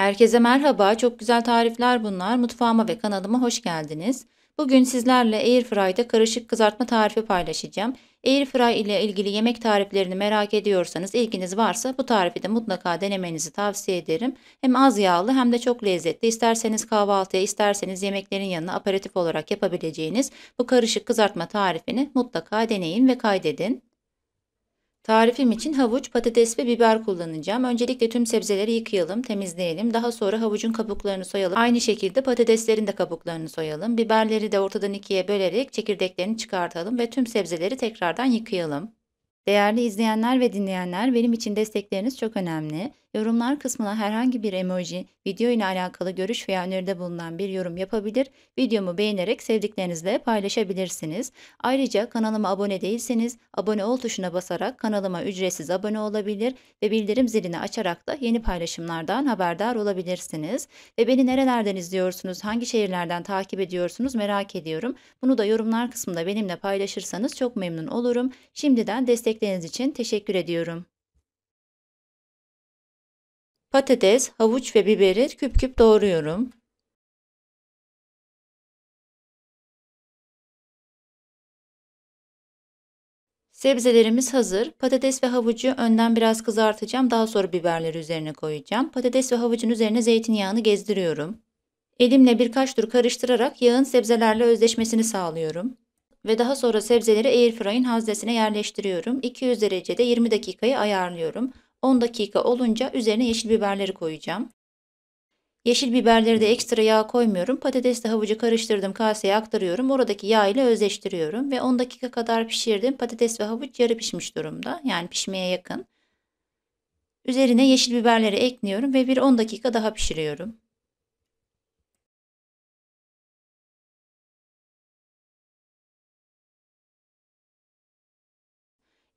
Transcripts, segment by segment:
Herkese merhaba, çok güzel tarifler bunlar. Mutfağıma ve kanalıma hoş geldiniz. Bugün sizlerle Airfry'de karışık kızartma tarifi paylaşacağım. Airfry ile ilgili yemek tariflerini merak ediyorsanız, ilginiz varsa bu tarifi de mutlaka denemenizi tavsiye ederim. Hem az yağlı hem de çok lezzetli. İsterseniz kahvaltıya, isterseniz yemeklerin yanına aperatif olarak yapabileceğiniz bu karışık kızartma tarifini mutlaka deneyin ve kaydedin. Tarifim için havuç, patates ve biber kullanacağım. Öncelikle tüm sebzeleri yıkayalım, temizleyelim. Daha sonra havucun kabuklarını soyalım. Aynı şekilde patateslerin de kabuklarını soyalım. Biberleri de ortadan ikiye bölerek çekirdeklerini çıkartalım ve tüm sebzeleri tekrardan yıkayalım. Değerli izleyenler ve dinleyenler benim için destekleriniz çok önemli. Yorumlar kısmına herhangi bir emoji, video ile alakalı görüş veya öneride bulunan bir yorum yapabilir, videomu beğenerek sevdiklerinizle paylaşabilirsiniz. Ayrıca kanalıma abone değilseniz abone ol tuşuna basarak kanalıma ücretsiz abone olabilir ve bildirim zilini açarak da yeni paylaşımlardan haberdar olabilirsiniz. Ve beni nerelerden izliyorsunuz, hangi şehirlerden takip ediyorsunuz merak ediyorum. Bunu da yorumlar kısmında benimle paylaşırsanız çok memnun olurum. Şimdiden destekleriniz için teşekkür ediyorum. Patates, havuç ve biberi küp küp doğruyorum. Sebzelerimiz hazır. Patates ve havucu önden biraz kızartacağım. Daha sonra biberleri üzerine koyacağım. Patates ve havucun üzerine zeytinyağını gezdiriyorum. Elimle birkaç tur karıştırarak yağın sebzelerle özleşmesini sağlıyorum. Ve daha sonra sebzeleri airfryer'ın haznesine yerleştiriyorum. 200 derecede 20 dakikayı ayarlıyorum. 10 dakika olunca üzerine yeşil biberleri koyacağım. Yeşil biberleri de ekstra yağ koymuyorum. Patatesle havucu karıştırdım kaseye aktarıyorum. Oradaki yağ ile özleştiriyorum ve 10 dakika kadar pişirdim. Patates ve havuç yarı pişmiş durumda. Yani pişmeye yakın. Üzerine yeşil biberleri ekliyorum ve bir 10 dakika daha pişiriyorum.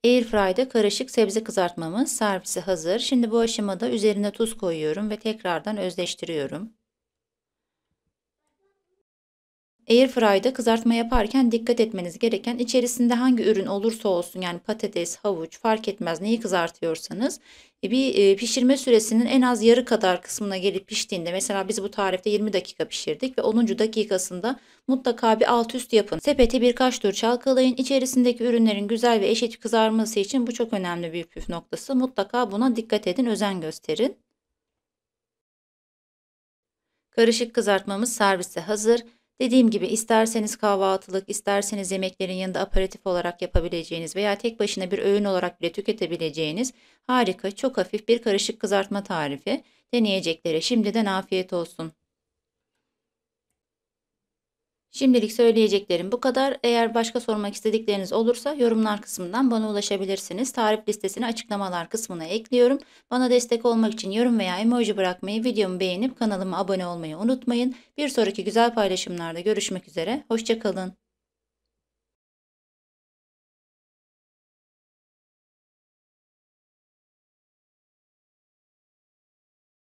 Airfry'da karışık sebze kızartmamız servisi hazır. Şimdi bu aşamada üzerine tuz koyuyorum ve tekrardan özleştiriyorum. Airfry'da kızartma yaparken dikkat etmeniz gereken içerisinde hangi ürün olursa olsun yani patates, havuç fark etmez neyi kızartıyorsanız e, bir e, pişirme süresinin en az yarı kadar kısmına gelip piştiğinde mesela biz bu tarifte 20 dakika pişirdik ve 10. dakikasında mutlaka bir alt üst yapın. Sepeti birkaç tur çalkalayın. İçerisindeki ürünlerin güzel ve eşit kızarması için bu çok önemli bir püf noktası. Mutlaka buna dikkat edin, özen gösterin. Karışık kızartmamız servise hazır. Dediğim gibi isterseniz kahvaltılık, isterseniz yemeklerin yanında aperatif olarak yapabileceğiniz veya tek başına bir öğün olarak bile tüketebileceğiniz harika, çok hafif bir karışık kızartma tarifi deneyeceklere şimdiden afiyet olsun. Şimdilik söyleyeceklerim bu kadar. Eğer başka sormak istedikleriniz olursa yorumlar kısmından bana ulaşabilirsiniz. Tarif listesini açıklamalar kısmına ekliyorum. Bana destek olmak için yorum veya emoji bırakmayı, videomu beğenip kanalıma abone olmayı unutmayın. Bir sonraki güzel paylaşımlarda görüşmek üzere. Hoşçakalın.